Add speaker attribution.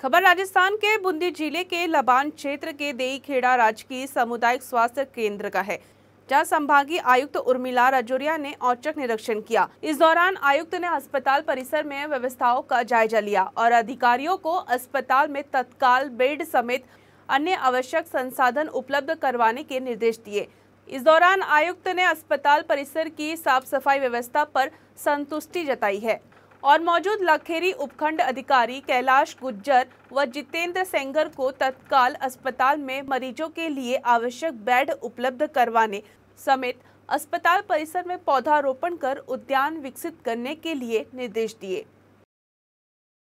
Speaker 1: खबर राजस्थान के बुंदी जिले के लबान क्षेत्र के देईखेड़ा राजकीय सामुदायिक स्वास्थ्य केंद्र का है जहां संभागीय आयुक्त उर्मिला राजौरिया ने औचक निरीक्षण किया इस दौरान आयुक्त ने अस्पताल परिसर में व्यवस्थाओं का जायजा लिया और अधिकारियों को अस्पताल में तत्काल बेड समेत अन्य आवश्यक संसाधन उपलब्ध करवाने के निर्देश दिए इस दौरान आयुक्त ने अस्पताल परिसर की साफ सफाई व्यवस्था पर संतुष्टि जताई है और मौजूद लखेरी उपखंड अधिकारी कैलाश गुज्जर व जितेंद्र सेंगर को तत्काल अस्पताल में मरीजों के लिए आवश्यक बेड उपलब्ध करवाने समेत अस्पताल परिसर में पौधारोपण कर उद्यान विकसित करने के लिए निर्देश दिए